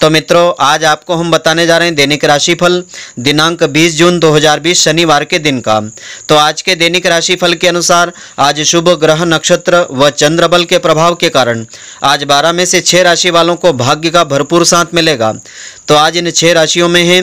तो मित्रों आज आपको हम बताने जा रहे हैं दैनिक राशिफल दिनांक 20 जून 2020 शनिवार के दिन का तो आज के दैनिक राशिफल के अनुसार आज शुभ ग्रह नक्षत्र व चंद्र बल के प्रभाव के कारण आज 12 में से 6 राशि वालों को भाग्य का भरपूर साथ मिलेगा तो आज इन छह राशियों में हैं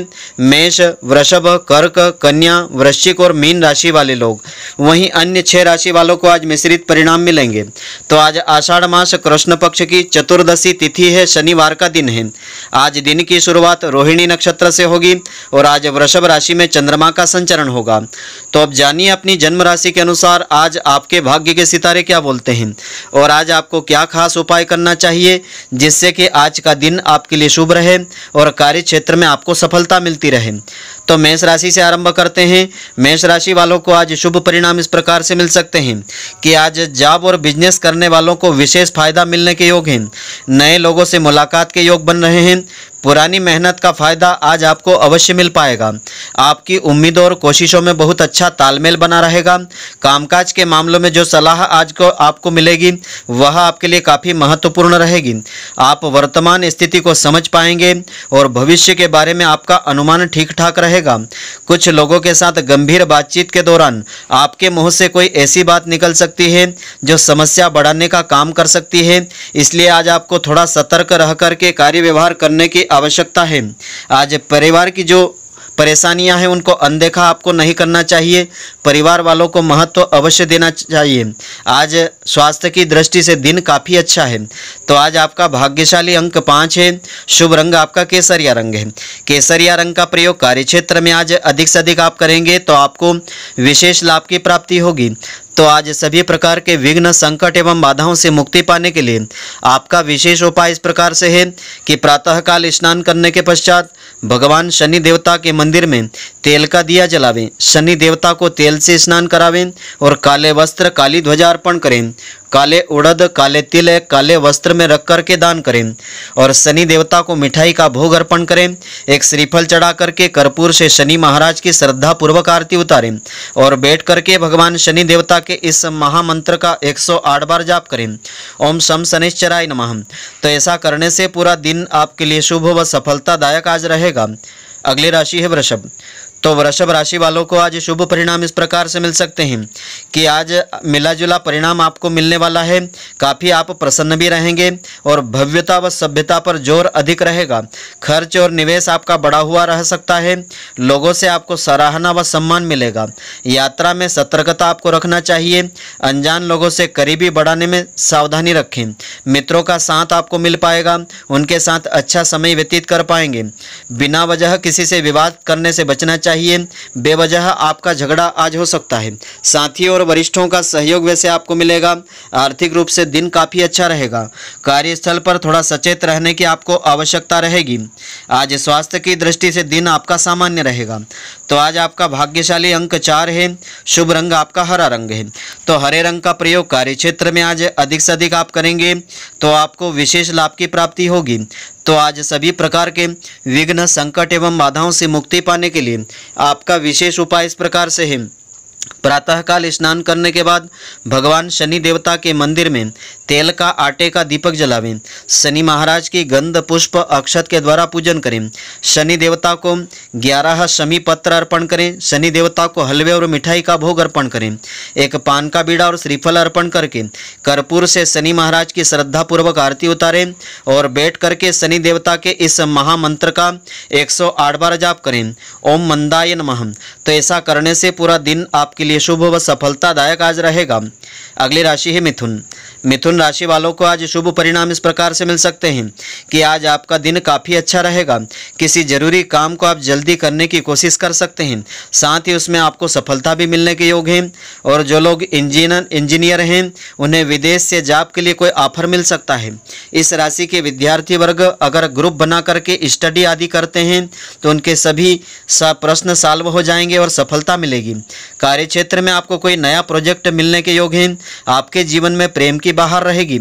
मेष वृषभ कर्क कन्या वृश्चिक और मीन राशि वाले लोग वहीं अन्य छह राशि वालों को आज मिश्रित परिणाम मिलेंगे तो आज आषाढ़ मास कृष्ण पक्ष की चतुर्दशी तिथि है शनिवार का दिन है आज दिन की शुरुआत रोहिणी नक्षत्र से होगी और आज वृषभ राशि में चंद्रमा का संचरण होगा तो अब जानिए अपनी जन्म राशि के अनुसार आज आपके भाग्य के सितारे क्या बोलते हैं और आज आपको क्या खास उपाय करना चाहिए जिससे कि आज का दिन आपके लिए शुभ रहे और कार्य क्षेत्र में आपको सफलता मिलती रहे तो मेष राशि से आरंभ करते हैं मेष राशि वालों को आज शुभ परिणाम इस प्रकार से मिल सकते हैं कि आज जॉब और बिजनेस करने वालों को विशेष फायदा मिलने के योग हैं नए लोगों से मुलाकात के योग बन रहे हैं पुरानी मेहनत का फ़ायदा आज आपको अवश्य मिल पाएगा आपकी उम्मीदों और कोशिशों में बहुत अच्छा तालमेल बना रहेगा कामकाज के मामलों में जो सलाह आज को आपको मिलेगी वह आपके लिए काफ़ी महत्वपूर्ण रहेगी आप वर्तमान स्थिति को समझ पाएंगे और भविष्य के बारे में आपका अनुमान ठीक ठाक रहेगा कुछ लोगों के साथ गंभीर बातचीत के दौरान आपके मुँह से कोई ऐसी बात निकल सकती है जो समस्या बढ़ाने का काम कर सकती है इसलिए आज आपको थोड़ा सतर्क रह करके कार्य व्यवहार करने की आवश्यकता है आज परिवार की जो परेशानियां हैं उनको अनदेखा आपको नहीं करना चाहिए परिवार वालों को महत्व अवश्य देना चाहिए आज स्वास्थ्य की दृष्टि से दिन काफ़ी अच्छा है तो आज आपका भाग्यशाली अंक पाँच है शुभ रंग आपका केसरिया रंग है केसरिया रंग का प्रयोग कार्य क्षेत्र में आज अधिक से अधिक आप करेंगे तो आपको विशेष लाभ की प्राप्ति होगी तो आज सभी प्रकार के विघ्न संकट एवं बाधाओं से मुक्ति पाने के लिए आपका विशेष उपाय इस प्रकार से है कि प्रातःकाल स्नान करने के पश्चात भगवान शनि देवता के मंदिर में तेल का दिया जलावें शनि देवता को तेल से स्नान करावें और काले वस्त्र काली ध्वजा अर्पण करें काले उड़द काले तिल काले वस्त्र में रख करके दान करें और शनि देवता को मिठाई का भोग अर्पण करें एक श्रीफल चढ़ा करके कर्पूर से शनि महाराज की श्रद्धा पूर्वक आरती उतारें और बैठ करके भगवान शनि देवता के इस महामंत्र का 108 बार जाप करें ओम शम शनिश्चराय नमः तो ऐसा करने से पूरा दिन आपके लिए शुभ व सफलतादायक आज रहेगा अगली राशि है वृषभ तो वृषभ राशि वालों को आज शुभ परिणाम इस प्रकार से मिल सकते हैं कि आज मिला जुला परिणाम आपको मिलने वाला है काफ़ी आप प्रसन्न भी रहेंगे और भव्यता व सभ्यता पर जोर अधिक रहेगा खर्च और निवेश आपका बढ़ा हुआ रह सकता है लोगों से आपको सराहना व सम्मान मिलेगा यात्रा में सतर्कता आपको रखना चाहिए अनजान लोगों से करीबी बढ़ाने में सावधानी रखें मित्रों का साथ आपको मिल पाएगा उनके साथ अच्छा समय व्यतीत कर पाएंगे बिना वजह किसी से विवाद करने से बचना चाहिए चाहिए बेवजह आपका झगड़ा आज हो सकता है साथियों और वरिष्ठों का सहयोग वैसे आपको मिलेगा आर्थिक रूप से दिन काफ़ी अच्छा रहेगा कार्यस्थल पर थोड़ा सचेत रहने की आपको आवश्यकता रहेगी आज स्वास्थ्य की दृष्टि से दिन आपका सामान्य रहेगा तो आज आपका भाग्यशाली अंक चार है शुभ रंग आपका हरा रंग है तो हरे रंग का प्रयोग कार्य में आज अधिक से अधिक आप करेंगे तो आपको विशेष लाभ की प्राप्ति होगी तो आज सभी प्रकार के विघ्न संकट एवं बाधाओं से मुक्ति पाने के लिए आपका विशेष उपाय इस प्रकार से है प्रातःकाल स्नान करने के बाद भगवान शनि देवता के मंदिर में तेल का आटे का दीपक जलावें शनि महाराज की गंध पुष्प अक्षत के द्वारा पूजन करें शनि देवता को ग्यारह शमी पत्र अर्पण करें शनि देवता को हलवे और मिठाई का भोग अर्पण करें एक पान का बीड़ा और श्रीफल अर्पण करके कर्पूर से शनि महाराज की श्रद्धापूर्वक आरती उतारें और बैठ करके शनि देवता के इस महामंत्र का एक बार जाप करें ओम मंदायन महम तो ऐसा करने से पूरा दिन आप आपके लिए शुभ व सफलतादायक आज रहेगा अगली राशि है मिथुन मिथुन राशि वालों को आज शुभ परिणाम इस प्रकार से मिल सकते हैं कि आज आपका दिन काफ़ी अच्छा रहेगा किसी जरूरी काम को आप जल्दी करने की कोशिश कर सकते हैं साथ ही उसमें आपको सफलता भी मिलने के योग हैं और जो लोग इंजीनियर इंजीनियर हैं उन्हें विदेश से जाप के लिए कोई ऑफर मिल सकता है इस राशि के विद्यार्थी वर्ग अगर ग्रुप बना करके स्टडी आदि करते हैं तो उनके सभी सा प्रश्न साल्व हो जाएंगे और सफलता मिलेगी कार्य में आपको कोई नया प्रोजेक्ट मिलने के योग हैं आपके जीवन में प्रेम की बाहर रहेगी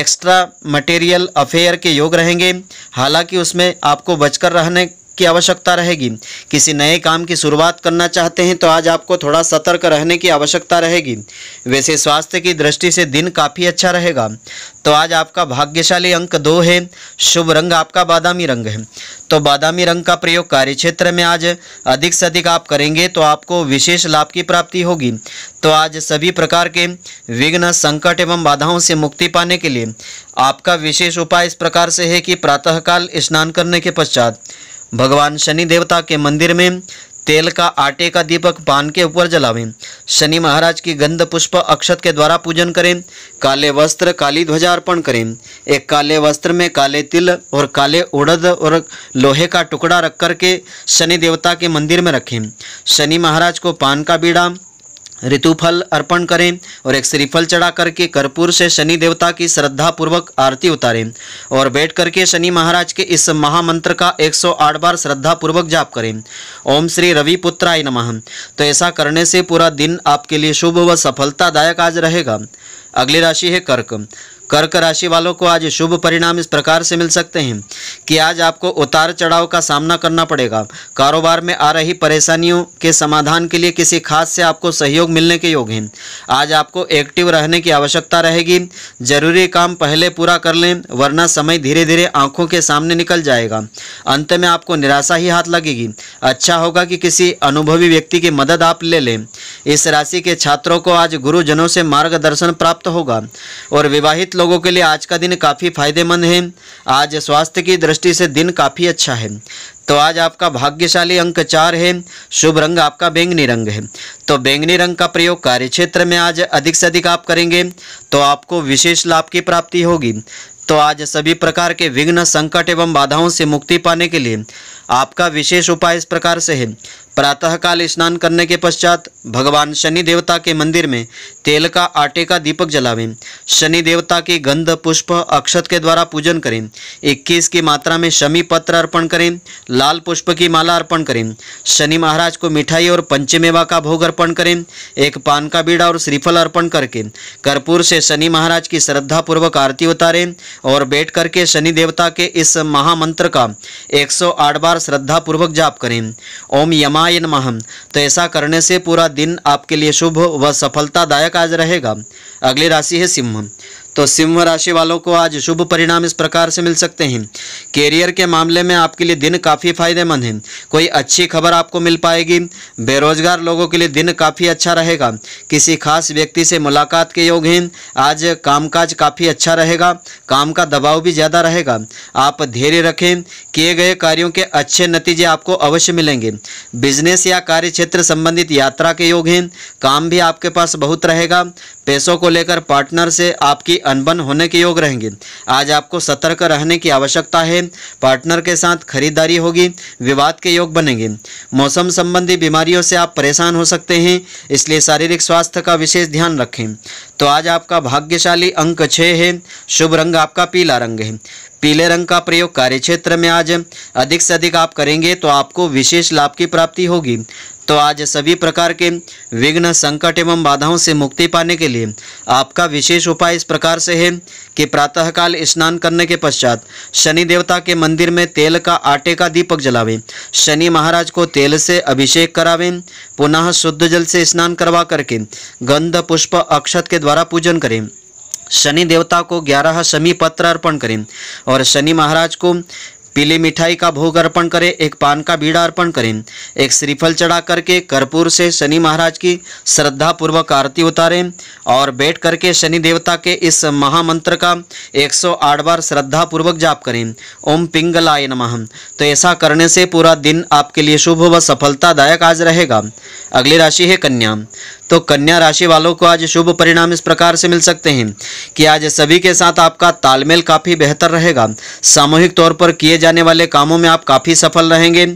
एक्स्ट्रा मटेरियल अफेयर के योग रहेंगे हालांकि उसमें आपको बचकर रहने की आवश्यकता रहेगी किसी नए काम की शुरुआत करना चाहते हैं तो आज आपको थोड़ा सतर्क रहने की आवश्यकता रहेगी वैसे स्वास्थ्य की दृष्टि से दिन काफ़ी अच्छा रहेगा तो आज आपका भाग्यशाली अंक दो है शुभ रंग आपका बादामी रंग है तो बादामी रंग का प्रयोग कार्य क्षेत्र में आज अधिक से अधिक आप करेंगे तो आपको विशेष लाभ की प्राप्ति होगी तो आज सभी प्रकार के विघ्न संकट एवं बाधाओं से मुक्ति पाने के लिए आपका विशेष उपाय इस प्रकार से है कि प्रातःकाल स्नान करने के पश्चात भगवान शनि देवता के मंदिर में तेल का आटे का दीपक पान के ऊपर जलावें शनि महाराज की गंध पुष्प अक्षत के द्वारा पूजन करें काले वस्त्र काली ध्वजा अर्पण करें एक काले वस्त्र में काले तिल और काले उड़द और लोहे का टुकड़ा रख करके शनि देवता के मंदिर में रखें शनि महाराज को पान का बीड़ा ऋतुफल अर्पण करें और एक श्रीफल चढ़ा करके कर्पूर से शनि देवता की श्रद्धापूर्वक आरती उतारें और बैठ करके शनि महाराज के इस महामंत्र का 108 बार श्रद्धापूर्वक जाप करें ओम श्री रवि पुत्राय नमः तो ऐसा करने से पूरा दिन आपके लिए शुभ व सफलतादायक आज रहेगा अगली राशि है कर्क कर्क राशि वालों को आज शुभ परिणाम इस प्रकार से मिल सकते हैं कि आज आपको उतार चढ़ाव का सामना करना पड़ेगा कारोबार में आ रही परेशानियों के समाधान के लिए किसी खास से आपको सहयोग मिलने के योग हैं आज आपको एक्टिव रहने की आवश्यकता रहेगी जरूरी काम पहले पूरा कर लें वरना समय धीरे धीरे आंखों के सामने निकल जाएगा अंत में आपको निराशा ही हाथ लगेगी अच्छा होगा कि किसी अनुभवी व्यक्ति की मदद आप ले लें इस राशि के छात्रों को आज गुरुजनों से मार्गदर्शन प्राप्त होगा और विवाहित लोगों के लिए आज का दिन काफ़ी फायदेमंद है आज स्वास्थ्य की दृष्टि से दिन काफ़ी अच्छा है तो आज आपका भाग्यशाली अंक चार है शुभ रंग आपका बैंगनी रंग है तो बैंगनी रंग का प्रयोग कार्य क्षेत्र में आज अधिक से अधिक आप करेंगे तो आपको विशेष लाभ की प्राप्ति होगी तो आज सभी प्रकार के विघ्न संकट एवं बाधाओं से मुक्ति पाने के लिए आपका विशेष उपाय इस प्रकार से है प्रातःकाल स्नान करने के पश्चात भगवान शनि देवता के मंदिर में तेल का आटे का दीपक जलावें शनि देवता की गंध पुष्प अक्षत के द्वारा पूजन करें 21 की मात्रा में शमी पत्र अर्पण करें लाल पुष्प की माला अर्पण करें शनि महाराज को मिठाई और पंचमेवा का भोग अर्पण करें एक पान का बीड़ा और श्रीफल अर्पण करके कर्पूर से शनि महाराज की श्रद्धापूर्वक आरती उतारें और बैठ करके शनि देवता के इस महामंत्र का एक बार श्रद्धापूर्वक जाप करें ओम यमा परमात्माय नमः तो ऐसा करने से पूरा दिन आपके लिए शुभ व सफलतादायक आज रहेगा अगली राशि है सिंह तो सिंह राशि वालों को आज शुभ परिणाम इस प्रकार से मिल सकते हैं कैरियर के मामले में आपके लिए दिन काफ़ी फायदेमंद है कोई अच्छी खबर आपको मिल पाएगी बेरोजगार लोगों के लिए दिन काफ़ी अच्छा रहेगा किसी खास व्यक्ति से मुलाकात के योग हैं आज कामकाज काफ़ी अच्छा रहेगा काम का दबाव भी ज़्यादा रहेगा आप धैर्य रखें किए गए कार्यों के अच्छे नतीजे आपको अवश्य मिलेंगे बिजनेस या कार्य क्षेत्र संबंधित यात्रा के योग हैं काम भी आपके पास बहुत रहेगा पैसों को लेकर पार्टनर से आपकी अनबन होने के योग रहेंगे आज आपको सतर्क रहने की आवश्यकता है पार्टनर के साथ खरीदारी होगी विवाद के योग बनेंगे मौसम संबंधी बीमारियों से आप परेशान हो सकते हैं इसलिए शारीरिक स्वास्थ्य का विशेष ध्यान रखें तो आज आपका भाग्यशाली अंक छः है शुभ रंग आपका पीला रंग है पीले रंग का प्रयोग कार्यक्षेत्र में आज अधिक से अधिक आप करेंगे तो आपको विशेष लाभ की प्राप्ति होगी तो आज सभी प्रकार के विघ्न संकट एवं बाधाओं से मुक्ति पाने के लिए आपका विशेष उपाय इस प्रकार से है कि प्रातःकाल स्नान करने के पश्चात शनि देवता के मंदिर में तेल का आटे का दीपक जलावें शनि महाराज को तेल से अभिषेक करावें पुनः शुद्ध जल से स्नान करवा करके गंध पुष्प अक्षत के द्वारा पूजन करें शनि देवता को ग्यारह शमी पत्र अर्पण करें और शनि महाराज को पीली मिठाई का भोग अर्पण करें एक पान का बीड़ा अर्पण करें एक श्रीफल चढ़ा करके कर्पूर से शनि महाराज की श्रद्धा पूर्वक आरती उतारें और बैठ करके शनि देवता के इस महामंत्र का 108 बार श्रद्धा पूर्वक जाप करें ओम पिंगलाय नमः तो ऐसा करने से पूरा दिन आपके लिए शुभ व सफलतादायक आज रहेगा अगली राशि है कन्या तो कन्या राशि वालों को आज शुभ परिणाम इस प्रकार से मिल सकते हैं कि आज सभी के साथ आपका तालमेल काफ़ी बेहतर रहेगा सामूहिक तौर पर किए जाने वाले कामों में आप काफ़ी सफल रहेंगे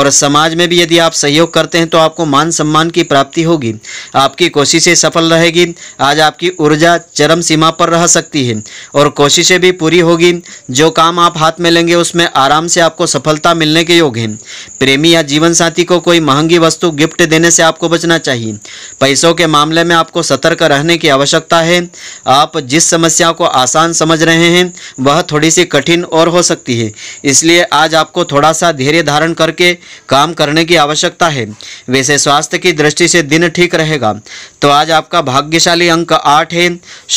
और समाज में भी यदि आप सहयोग करते हैं तो आपको मान सम्मान की प्राप्ति होगी आपकी कोशिशें सफल रहेगी आज आपकी ऊर्जा चरम सीमा पर रह सकती है और कोशिशें भी पूरी होगी जो काम आप हाथ में लेंगे उसमें आराम से आपको सफलता मिलने के योग हैं प्रेमी या जीवन साथी को कोई महंगी वस्तु गिफ्ट देने से आपको बचना चाहिए पैसों के मामले में आपको सतर्क रहने की आवश्यकता है आप जिस समस्या को आसान समझ रहे हैं वह थोड़ी सी कठिन और हो सकती है इसलिए आज आपको थोड़ा सा धैर्य धारण करके काम करने की आवश्यकता है वैसे स्वास्थ्य की दृष्टि से दिन ठीक रहेगा तो आज आपका भाग्यशाली अंक आठ है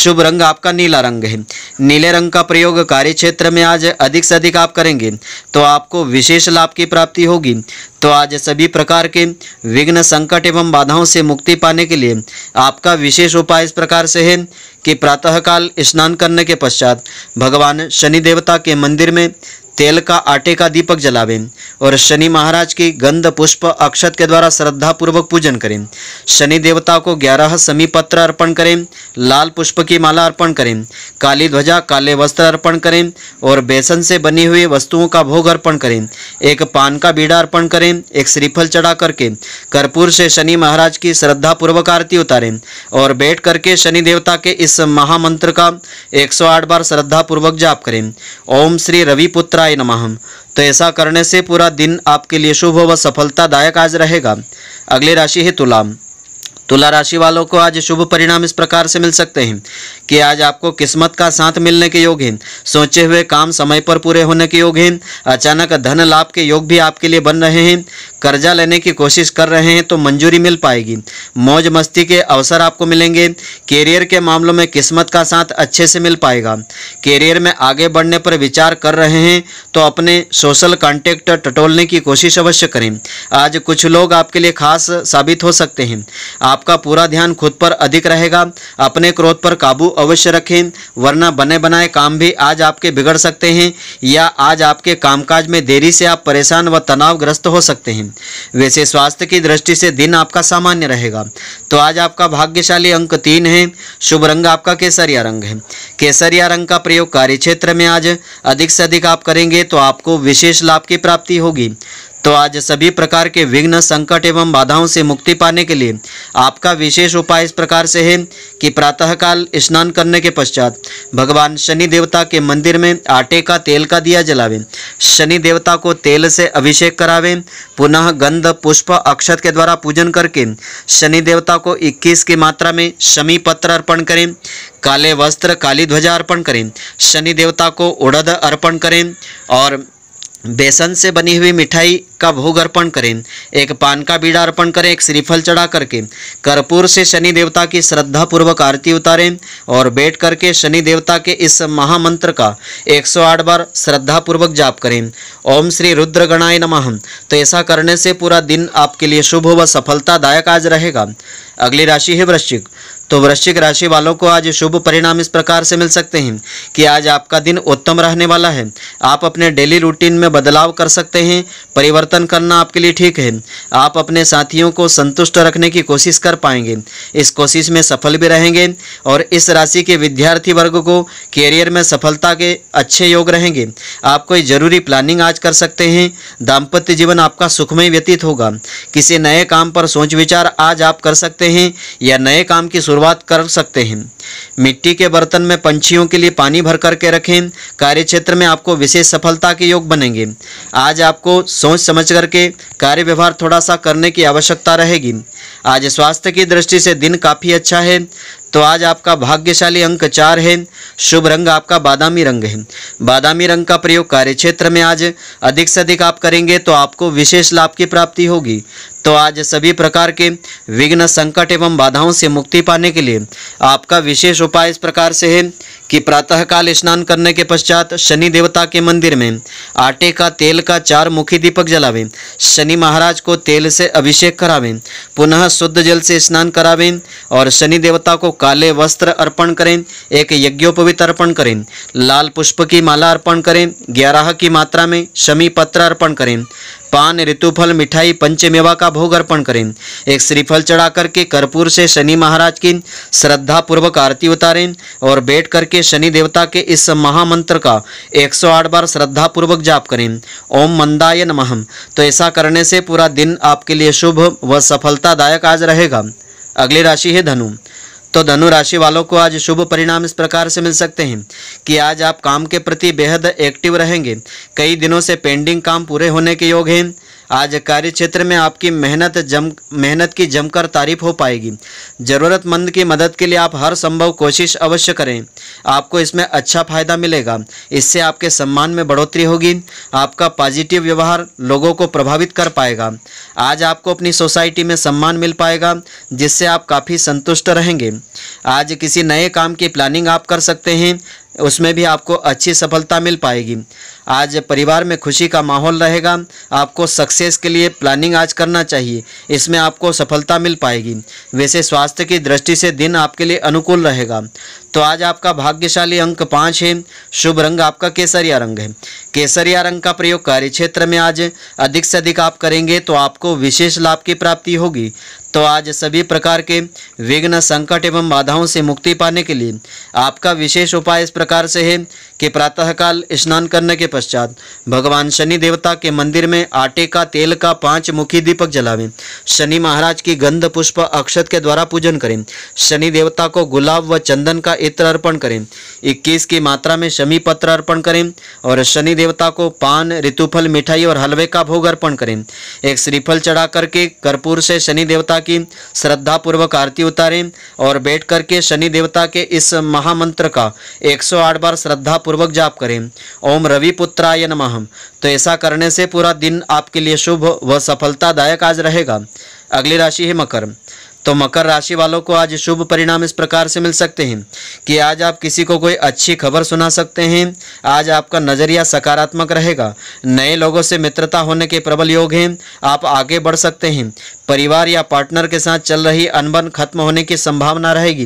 शुभ रंग आपका नीला रंग है नीले रंग का प्रयोग कार्य क्षेत्र में आज अधिक से अधिक आप करेंगे तो आपको विशेष लाभ की प्राप्ति होगी तो आज सभी प्रकार के विघ्न संकट एवं बाधाओं से मुक्ति पाने के लिए आपका विशेष उपाय इस प्रकार से है कि प्रातःकाल स्नान करने के पश्चात भगवान शनि देवता के मंदिर में तेल का आटे का दीपक जलावें और शनि महाराज की गंध पुष्प अक्षत के द्वारा श्रद्धा पूर्वक पूजन करें शनि देवता को ग्यारह समी पत्र अर्पण करें लाल पुष्प की माला अर्पण करें काली ध्वजा काले वस्त्र अर्पण करें और बेसन से बनी हुई वस्तुओं का भोग अर्पण करें एक पान का बीड़ा अर्पण करें एक श्रीफल चढ़ा करके कर्पूर से शनि महाराज की श्रद्धा पूर्वक आरती उतारें और बैठ करके शनि देवता के इस इस महामंत्र का 108 बार श्रद्धापूर्वक जाप करें ओम श्री रविपुत्राय नमः तो ऐसा करने से पूरा दिन आपके लिए शुभ व सफलतादायक आज रहेगा अगली राशि है तुलाम तुला राशि वालों को आज शुभ परिणाम इस प्रकार से मिल सकते हैं कि आज आपको किस्मत का साथ मिलने के योग हैं सोचे हुए काम समय पर पूरे होने के योग हैं अचानक धन लाभ के योग भी आपके लिए बन रहे हैं कर्जा लेने की कोशिश कर रहे हैं तो मंजूरी मिल पाएगी मौज मस्ती के अवसर आपको मिलेंगे कैरियर के मामलों में किस्मत का साथ अच्छे से मिल पाएगा कैरियर में आगे बढ़ने पर विचार कर रहे हैं तो अपने सोशल कॉन्टेक्ट टटोलने की कोशिश अवश्य करें आज कुछ लोग आपके लिए खास साबित हो सकते हैं आप आपका पूरा ध्यान खुद पर अधिक रहेगा अपने क्रोध पर काबू अवश्य रखें वरना बने बनाए काम भी आज आपके बिगड़ सकते हैं या आज आपके कामकाज में देरी से आप परेशान व तनावग्रस्त हो सकते हैं वैसे स्वास्थ्य की दृष्टि से दिन आपका सामान्य रहेगा तो आज आपका भाग्यशाली अंक तीन है शुभ रंग आपका केसरिया रंग है केसरिया रंग का प्रयोग कार्य क्षेत्र में आज अधिक से अधिक आप करेंगे तो आपको विशेष लाभ की प्राप्ति होगी तो आज सभी प्रकार के विघ्न संकट एवं बाधाओं से मुक्ति पाने के लिए आपका विशेष उपाय इस प्रकार से है कि प्रातःकाल स्नान करने के पश्चात भगवान शनि देवता के मंदिर में आटे का तेल का दिया जलावें शनि देवता को तेल से अभिषेक करावें पुनः गंध पुष्प अक्षत के द्वारा पूजन करके शनि देवता को 21 की मात्रा में शमी पत्र अर्पण करें काले वस्त्र काली ध्वजा अर्पण करें शनि देवता को उड़द अर्पण करें और बेसन से बनी हुई मिठाई का भोग अर्पण करें एक पान का बीड़ा अर्पण करें एक श्रीफल चढ़ा करके कर्पूर से शनि देवता की श्रद्धा पूर्वक आरती उतारें और बैठ करके शनि देवता के इस महामंत्र का 108 बार श्रद्धा पूर्वक जाप करें ओम श्री रुद्र गणाय नमः तो ऐसा करने से पूरा दिन आपके लिए शुभ व सफलतादायक आज रहेगा अगली राशि है वृश्चिक तो वृश्चिक राशि वालों को आज शुभ परिणाम इस प्रकार से मिल सकते हैं कि आज आपका दिन उत्तम रहने वाला है आप अपने डेली रूटीन में बदलाव कर सकते हैं परिवर्तन करना आपके लिए ठीक है आप अपने साथियों को संतुष्ट रखने की कोशिश कर पाएंगे इस कोशिश में सफल भी रहेंगे और इस राशि के विद्यार्थी वर्ग को कैरियर में सफलता के अच्छे योग रहेंगे आप कोई जरूरी प्लानिंग आज कर सकते हैं दाम्पत्य जीवन आपका सुखमय व्यतीत होगा किसी नए काम पर सोच विचार आज आप कर सकते हैं या नए काम की शुरुआत शुरुआत कर सकते हैं मिट्टी के बर्तन में पंछियों के लिए पानी भर करके रखें कार्य क्षेत्र में आपको विशेष सफलता के योग बनेंगे आज आपको सोच समझ करके कार्य व्यवहार थोड़ा सा करने की आवश्यकता रहेगी आज स्वास्थ्य की दृष्टि से दिन काफ़ी अच्छा है तो आज आपका भाग्यशाली अंक चार है शुभ रंग आपका बादामी रंग है बादामी रंग का प्रयोग कार्य क्षेत्र में आज अधिक से अधिक आप करेंगे तो आपको विशेष लाभ की प्राप्ति होगी तो आज सभी प्रकार के विघ्न संकट एवं बाधाओं से मुक्ति पाने के लिए आपका विशेष उपाय इस प्रकार से है कि प्रातःकाल स्नान करने के पश्चात शनि देवता के मंदिर में आटे का तेल का चार मुखी दीपक जलावें शनि महाराज को तेल से अभिषेक करावें पुनः शुद्ध जल से स्नान करावें और शनि देवता को काले वस्त्र अर्पण करें एक यज्ञोपवित अर्पण करें लाल पुष्प की माला अर्पण करें ग्यारह की मात्रा में शमी पत्र अर्पण करें पान ऋतुफल मिठाई पंचमेवा का भोग अर्पण करें एक श्रीफल चढ़ा करके कर्पूर से शनि महाराज की श्रद्धापूर्वक आरती उतारें और बैठ करके शनि देवता के इस महामंत्र का 108 बार श्रद्धापूर्वक जाप करें ओम मंदाय नमः तो ऐसा करने से पूरा दिन आपके लिए शुभ व सफलतादायक आज रहेगा अगली राशि है धनु तो धनु राशि वालों को आज शुभ परिणाम इस प्रकार से मिल सकते हैं कि आज आप काम के प्रति बेहद एक्टिव रहेंगे कई दिनों से पेंडिंग काम पूरे होने के योग हैं आज कार्य क्षेत्र में आपकी मेहनत जम मेहनत की जमकर तारीफ हो पाएगी ज़रूरतमंद की मदद के लिए आप हर संभव कोशिश अवश्य करें आपको इसमें अच्छा फ़ायदा मिलेगा इससे आपके सम्मान में बढ़ोतरी होगी आपका पॉजिटिव व्यवहार लोगों को प्रभावित कर पाएगा आज आपको अपनी सोसाइटी में सम्मान मिल पाएगा जिससे आप काफ़ी संतुष्ट रहेंगे आज किसी नए काम की प्लानिंग आप कर सकते हैं उसमें भी आपको अच्छी सफलता मिल पाएगी आज परिवार में खुशी का माहौल रहेगा आपको सक्सेस के लिए प्लानिंग आज करना चाहिए इसमें आपको सफलता मिल पाएगी वैसे स्वास्थ्य की दृष्टि से दिन आपके लिए अनुकूल रहेगा तो आज आपका भाग्यशाली अंक पाँच है शुभ रंग आपका केसरिया रंग है केसरिया रंग का प्रयोग कार्य क्षेत्र में आज अधिक से अधिक आप करेंगे तो आपको विशेष लाभ की प्राप्ति होगी तो आज सभी प्रकार के विघ्न संकट एवं बाधाओं से मुक्ति पाने के लिए आपका विशेष उपाय इस प्रकार से है कि प्रातःकाल स्नान करने के पश्चात भगवान शनि देवता के मंदिर में आटे का तेल का पांच मुखी दीपक जलावें शनि महाराज की गंध पुष्प अक्षत के द्वारा पूजन करें शनि देवता को गुलाब व चंदन का इत्र अर्पण करें इक्कीस की मात्रा में शमी पत्र अर्पण करें और शनि देवता को पान ऋतुफल मिठाई और हलवे का भोग अर्पण करें एक श्रीफल चढ़ा करके कर्पूर से शनि देवता देवता की श्रद्धापूर्वक आरती उतारें और बैठ करके शनि देवता के इस महामंत्र का 108 बार श्रद्धापूर्वक जाप करें ओम रवि पुत्राय नमः तो ऐसा करने से पूरा दिन आपके लिए शुभ व सफलतादायक आज रहेगा अगली राशि है मकर तो मकर राशि वालों को आज शुभ परिणाम इस प्रकार से मिल सकते हैं कि आज आप किसी को कोई अच्छी खबर सुना सकते हैं आज आपका नज़रिया सकारात्मक रहेगा नए लोगों से मित्रता होने के प्रबल योग हैं आप आगे बढ़ सकते हैं परिवार या पार्टनर के साथ चल रही अनबन खत्म होने की संभावना रहेगी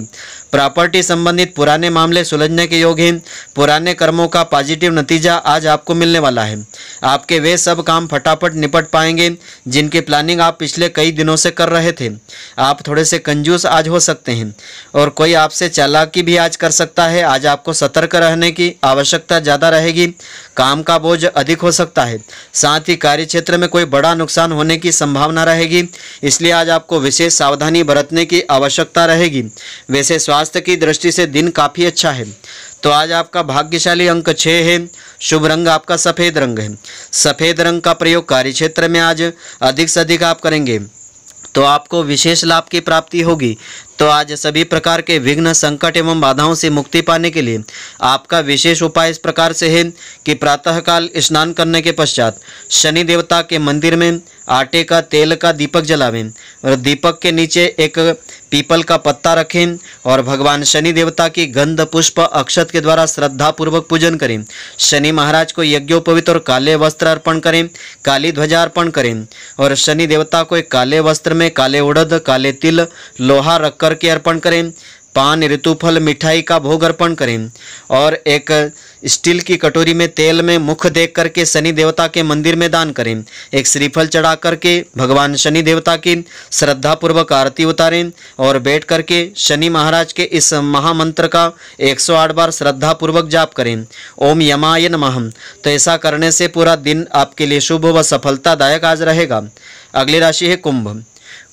प्रॉपर्टी संबंधित पुराने मामले सुलझने के योग हैं पुराने कर्मों का पॉजिटिव नतीजा आज आपको मिलने वाला है आपके वे सब काम फटाफट निपट पाएंगे जिनकी प्लानिंग आप पिछले कई दिनों से कर रहे थे आप थोड़े से कंजूस आज हो सकते हैं और कोई आपसे चालाकी भी आज कर सकता है आज आपको सतर्क रहने की आवश्यकता ज़्यादा रहेगी काम का बोझ अधिक हो सकता है साथ ही कार्य क्षेत्र में कोई बड़ा नुकसान होने की संभावना रहेगी इसलिए आज आपको विशेष सावधानी बरतने की आवश्यकता रहेगी वैसे स्वास्थ्य की दृष्टि से दिन काफ़ी अच्छा है तो आज आपका भाग्यशाली अंक छः है शुभ रंग आपका सफ़ेद रंग है सफ़ेद रंग का प्रयोग कार्य क्षेत्र में आज अधिक से अधिक आप करेंगे तो आपको विशेष लाभ की प्राप्ति होगी तो आज सभी प्रकार के विघ्न संकट एवं बाधाओं से मुक्ति पाने के लिए आपका विशेष उपाय इस प्रकार से है कि प्रातःकाल स्नान करने के पश्चात शनि देवता के मंदिर में आटे का तेल का दीपक जलावें और दीपक के नीचे एक पीपल का पत्ता रखें और भगवान शनि देवता की गंध पुष्प अक्षत के द्वारा श्रद्धापूर्वक पूजन करें शनि महाराज को यज्ञोपवित और काले वस्त्र अर्पण करें काली ध्वजा अर्पण करें और शनि देवता को एक काले वस्त्र में काले उड़द काले तिल लोहा रख करके अर्पण करें पान ऋतुफल मिठाई का भोग अर्पण करें और एक स्टील की कटोरी में तेल में मुख देख करके शनि देवता के मंदिर में दान करें एक श्रीफल चढ़ा करके भगवान शनि देवता की श्रद्धापूर्वक आरती उतारें और बैठ करके शनि महाराज के इस महामंत्र का 108 बार श्रद्धापूर्वक जाप करें ओम यमाय नमः तो ऐसा करने से पूरा दिन आपके लिए शुभ व सफलतादायक आज रहेगा अगली राशि है कुंभ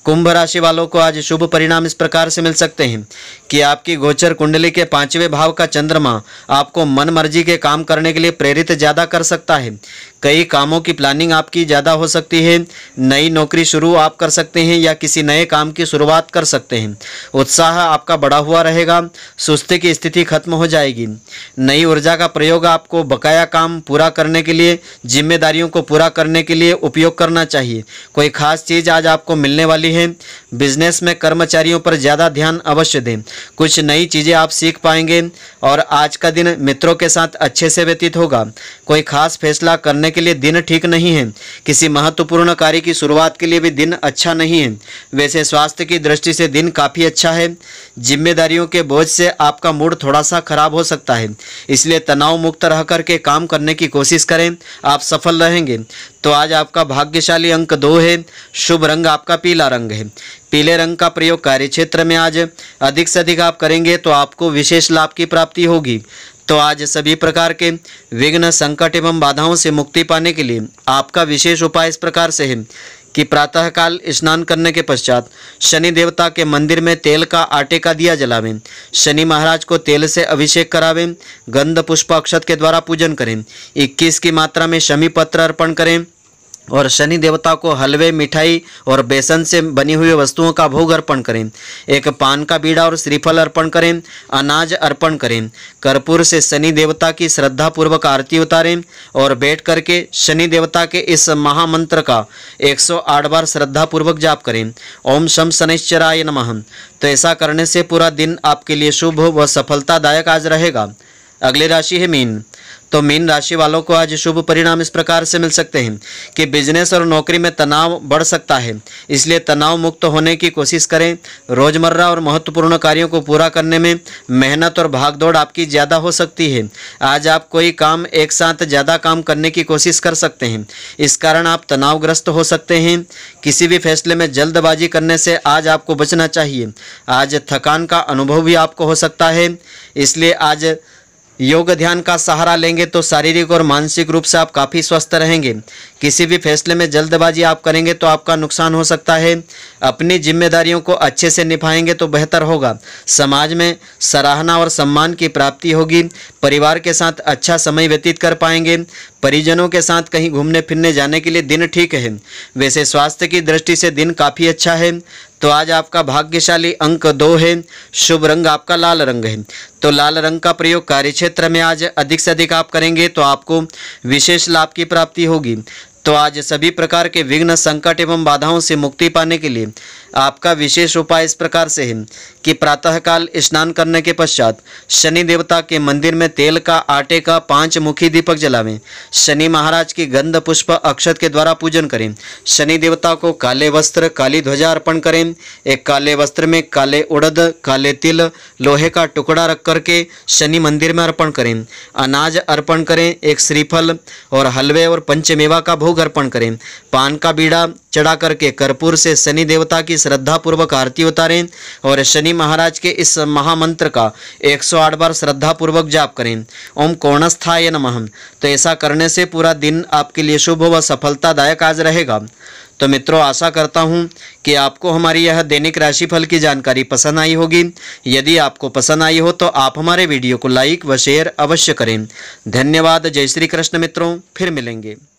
कुंभ राशि वालों को आज शुभ परिणाम इस प्रकार से मिल सकते हैं कि आपकी गोचर कुंडली के पांचवें भाव का चंद्रमा आपको मन मर्जी के काम करने के लिए प्रेरित ज़्यादा कर सकता है कई कामों की प्लानिंग आपकी ज़्यादा हो सकती है नई नौकरी शुरू आप कर सकते हैं या किसी नए काम की शुरुआत कर सकते हैं उत्साह आपका बढ़ा हुआ रहेगा सुस्ती की स्थिति खत्म हो जाएगी नई ऊर्जा का प्रयोग आपको बकाया काम पूरा करने के लिए जिम्मेदारियों को पूरा करने के लिए उपयोग करना चाहिए कोई खास चीज़ आज आपको मिलने वाली है बिजनेस में कर्मचारियों पर ज़्यादा ध्यान अवश्य दें कुछ नई चीज़ें आप सीख पाएंगे और आज का दिन मित्रों के साथ अच्छे से व्यतीत होगा कोई खास फैसला करने के लिए दिन ठीक नहीं है किसी महत्वपूर्ण कार्य की शुरुआत के लिए भी दिन अच्छा नहीं है वैसे स्वास्थ्य की दृष्टि से दिन काफ़ी अच्छा है जिम्मेदारियों के बोझ से आपका मूड थोड़ा सा खराब हो सकता है इसलिए तनाव मुक्त रह करके काम करने की कोशिश करें आप सफल रहेंगे तो आज आपका भाग्यशाली अंक दो है शुभ रंग आपका पीला रंग है पीले रंग का प्रयोग कार्य क्षेत्र में आज अधिक से अधिक आप करेंगे तो आपको विशेष लाभ की प्राप्ति होगी तो आज सभी प्रकार के विघ्न संकट एवं बाधाओं से मुक्ति पाने के लिए आपका विशेष उपाय इस प्रकार से है कि प्रातःकाल स्नान करने के पश्चात शनि देवता के मंदिर में तेल का आटे का दिया जलावें शनि महाराज को तेल से अभिषेक करावें गंध पुष्प अक्षत के द्वारा पूजन करें 21 की मात्रा में शमी पत्र अर्पण करें और शनि देवता को हलवे मिठाई और बेसन से बनी हुई वस्तुओं का भोग अर्पण करें एक पान का बीड़ा और श्रीफल अर्पण करें अनाज अर्पण करें कर्पूर से शनि देवता की श्रद्धापूर्वक आरती उतारें और बैठ करके शनि देवता के इस महामंत्र का 108 बार श्रद्धापूर्वक जाप करें ओम शम शनिश्चराय नमः तो ऐसा करने से पूरा दिन आपके लिए शुभ व सफलतादायक आज रहेगा अगली राशि है मीन तो मीन राशि वालों को आज शुभ परिणाम इस प्रकार से मिल सकते हैं कि बिजनेस और नौकरी में तनाव बढ़ सकता है इसलिए तनाव मुक्त होने की कोशिश करें रोजमर्रा और महत्वपूर्ण कार्यों को पूरा करने में मेहनत और भागदौड़ आपकी ज़्यादा हो सकती है आज आप कोई काम एक साथ ज़्यादा काम करने की कोशिश कर सकते हैं इस कारण आप तनावग्रस्त हो सकते हैं किसी भी फैसले में जल्दबाजी करने से आज आपको बचना चाहिए आज थकान का अनुभव भी आपको हो सकता है इसलिए आज योग ध्यान का सहारा लेंगे तो शारीरिक और मानसिक रूप से आप काफ़ी स्वस्थ रहेंगे किसी भी फैसले में जल्दबाजी आप करेंगे तो आपका नुकसान हो सकता है अपनी जिम्मेदारियों को अच्छे से निभाएंगे तो बेहतर होगा समाज में सराहना और सम्मान की प्राप्ति होगी परिवार के साथ अच्छा समय व्यतीत कर पाएंगे परिजनों के साथ कहीं घूमने फिरने जाने के लिए दिन ठीक है वैसे स्वास्थ्य की दृष्टि से दिन काफ़ी अच्छा है तो आज आपका भाग्यशाली अंक दो है शुभ रंग आपका लाल रंग है तो लाल रंग का प्रयोग कार्य क्षेत्र में आज अधिक से अधिक आप करेंगे तो आपको विशेष लाभ की प्राप्ति होगी तो आज सभी प्रकार के विघ्न संकट एवं बाधाओं से मुक्ति पाने के लिए आपका विशेष उपाय इस प्रकार से है कि प्रातःकाल स्नान करने के पश्चात शनि देवता के मंदिर में तेल का आटे का पांच मुखी दीपक जलावें शनि महाराज की गंध पुष्प अक्षत के द्वारा पूजन करें शनि देवता को काले वस्त्र काली ध्वजा अर्पण करें एक काले वस्त्र में काले उड़द काले तिल लोहे का टुकड़ा रख करके शनि मंदिर में अर्पण करें अनाज अर्पण करें एक श्रीफल और हलवे और पंचमेवा का भोग अर्पण करें पान का बीड़ा चढ़ा करके कर्पूर से शनि देवता की श्रद्धापूर्वक आरती उतारें और शनि महाराज के इस महामंत्र का 108 बार श्रद्धापूर्वक जाप करें ओम कोणस्थाय नमः तो ऐसा करने से पूरा दिन आपके लिए शुभ व सफलतादायक आज रहेगा तो मित्रों आशा करता हूँ कि आपको हमारी यह दैनिक राशिफल की जानकारी पसंद आई होगी यदि आपको पसंद आई हो तो आप हमारे वीडियो को लाइक व शेयर अवश्य करें धन्यवाद जय श्री कृष्ण मित्रों फिर मिलेंगे